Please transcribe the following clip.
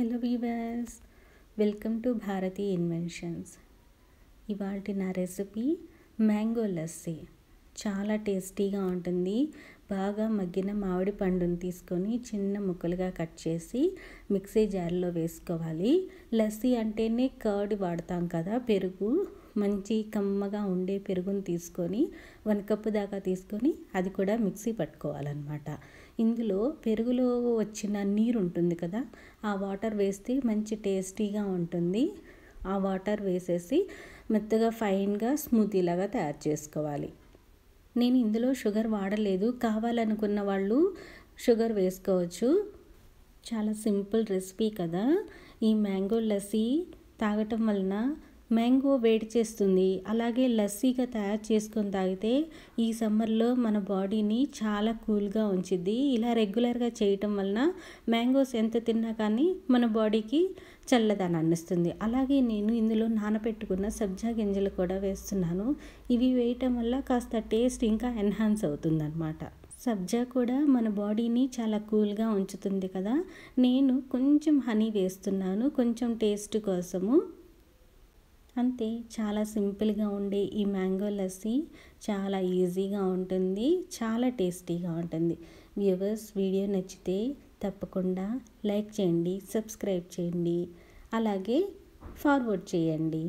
hello viewers welcome to Bharati inventions ఇవాళ నా recipe mango lassi చాలా టేస్టీగా ఉంటుంది బాగా మగ్గిన మామిడి పండును తీసుకొని చిన్న ముక్కలుగా కట్ చేసి మిక్సీ జార్లో వేసుకోవాలి లస్సీ అంటేనే కర్డ్ వాడతాం కదా పెరుగు మంచి కమ్మగా ఉండే పెరుగును తీసుకొని వన్ కప్పు దాకా తీసుకొని అది కూడా మిక్సీ పట్టుకోవాలన్నమాట ఇందులో పెరుగులో వచ్చిన నీరు ఉంటుంది కదా ఆ వాటర్ వేస్తే మంచి టేస్టీగా ఉంటుంది ఆ వాటర్ వేసేసి మెత్తగా ఫైన్గా స్మూతీలాగా లాగా తయారు చేసుకోవాలి నేను ఇందులో షుగర్ వాడలేదు కావాలనుకున్న వాళ్ళు షుగర్ వేసుకోవచ్చు చాలా సింపుల్ రెసిపీ కదా ఈ మ్యాంగో లస్సీ తాగటం వలన మ్యాంగో వేడి చేస్తుంది అలాగే లస్సీగా తయారు చేసుకొని తాగితే ఈ సమ్మర్లో మన బాడీని చాలా కూల్గా ఉంచిద్ది ఇలా రెగ్యులర్గా చేయటం వలన మ్యాంగోస్ ఎంత తిన్నా కానీ మన బాడీకి చల్లదని ఇస్తుంది అలాగే నేను ఇందులో నానబెట్టుకున్న సబ్జా గింజలు కూడా వేస్తున్నాను ఇవి వేయటం వల్ల కాస్త టేస్ట్ ఇంకా ఎన్హాన్స్ అవుతుందన్నమాట సబ్జా కూడా మన బాడీని చాలా కూల్గా ఉంచుతుంది కదా నేను కొంచెం హనీ వేస్తున్నాను కొంచెం టేస్ట్ కోసము అంతే చాలా సింపుల్గా ఉండే ఈ మ్యాంగో లస్సీ చాలా ఈజీగా ఉంటుంది చాలా టేస్టీగా ఉంటుంది వ్యూవర్స్ వీడియో నచ్చితే తప్పకుండా లైక్ చేయండి సబ్స్క్రైబ్ చేయండి అలాగే ఫార్వర్డ్ చేయండి